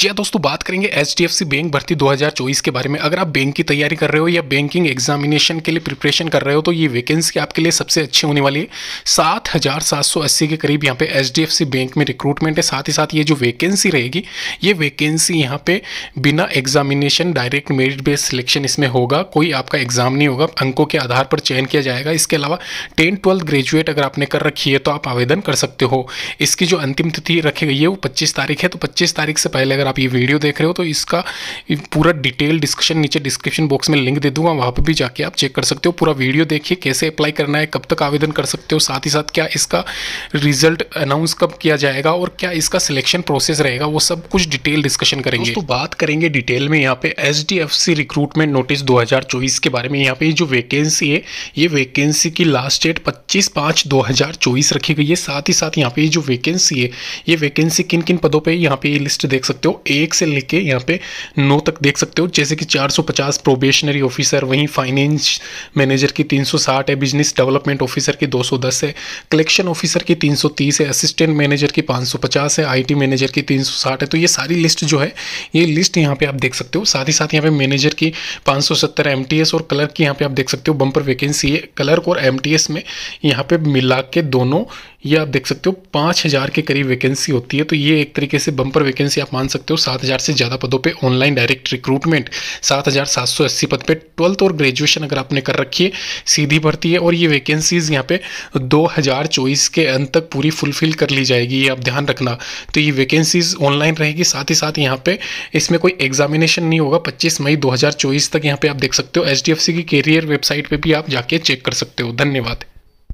जी हाँ दोस्तों बात करेंगे H D F C bank भर्ती 2024 के बारे में अगर आप बैंक की तैयारी कर रहे हो या बैंकिंग एग्जामिनेशन के लिए प्रिपरेशन कर रहे हो तो ये वैकेंसी आपके लिए सबसे अच्छी होने वाली है सात हज़ार सात सौ अस्सी के करीब यहाँ पे H D F C bank में रिक्रूटमेंट है साथ ही साथ ये जो वैकेंसी रहेगी ये वैकेंसी यहाँ पे बिना examination direct merit based selection इसमें होगा कोई आपका एग्जाम नहीं होगा अंकों के आधार पर चयन किया जाएगा इसके अलावा टेन ट्वेल्थ ग्रेजुएट अगर आपने कर रखी है तो आप आवेदन कर सकते हो इसकी जो अंतिम तिथि रखी गई है वो पच्चीस तारीख है तो पच्चीस तारीख से पहले अगर आप ये वीडियो देख रहे हो तो इसका पूरा डिटेल डिस्कशन नीचे डिस्क्रिप्शन बॉक्स में लिंक दे दूंगा वहाँ पर भी जाके आप चेक कर सकते हो पूरा वीडियो देखिए कैसे अप्लाई करना है कब तक आवेदन कर सकते हो साथ ही साथ क्या इसका रिजल्ट अनाउंस कब किया जाएगा और क्या इसका सिलेक्शन प्रोसेस रहेगा वो सब कुछ डिटेल डिस्कशन करेंगे तो बात करेंगे डिटेल में यहाँ पे एच रिक्रूटमेंट नोटिस चौबीस के बारे में यहाँ पे जो वैकेंसी है ये वैकेंसी की लास्ट डेट दो पाँच चौबीस रखी गई है साथ ही साथ यहाँ पे जो वैकेंसी है ये वैकेंसी किन किन पदों पर यहाँ पे लिस्ट देख सकते हो एक से लेके यहाँ पे नौ तक देख सकते हो जैसे कि 450 प्रोबेशनरी ऑफिसर वहीं फाइनेंस मैनेजर की 360 है बिजनेस डेवलपमेंट ऑफिसर की 210 है कलेक्शन ऑफिसर की 330 है असिस्टेंट मैनेजर की 550 है आईटी मैनेजर की 360 है तो ये सारी लिस्ट जो है ये लिस्ट यहाँ पर आप देख सकते हो साथ ही साथ यहाँ पे मैनेजर की पाँच सौ और क्लर्क की यहाँ पे आप देख सकते हो बंपर वैकेंसी है क्लर्क और एम में यहाँ पे मिला के दोनों ये आप देख सकते हो पाँच हज़ार के करीब वैकेंसी होती है तो ये एक तरीके से बम्पर वैकेंसी आप मान सकते हो सात हज़ार से ज़्यादा पदों पे ऑनलाइन डायरेक्ट रिक्रूटमेंट सात हज़ार सात सौ अस्सी पद पे ट्वेल्थ और ग्रेजुएशन अगर आपने कर रखी है सीधी भर्ती है और ये वैकेंसीज़ यहाँ पे दो हज़ार चौबीस के अंत तक पूरी फुलफिल कर ली जाएगी ये आप ध्यान रखना तो ये वैकेंसीज़ ऑनलाइन रहेगी साथ ही साथ यहाँ पर इसमें कोई एग्जामिनेशन नहीं होगा पच्चीस मई दो तक यहाँ पर आप देख सकते हो एच की कैरियर वेबसाइट पर भी आप जाके चेक कर सकते हो धन्यवाद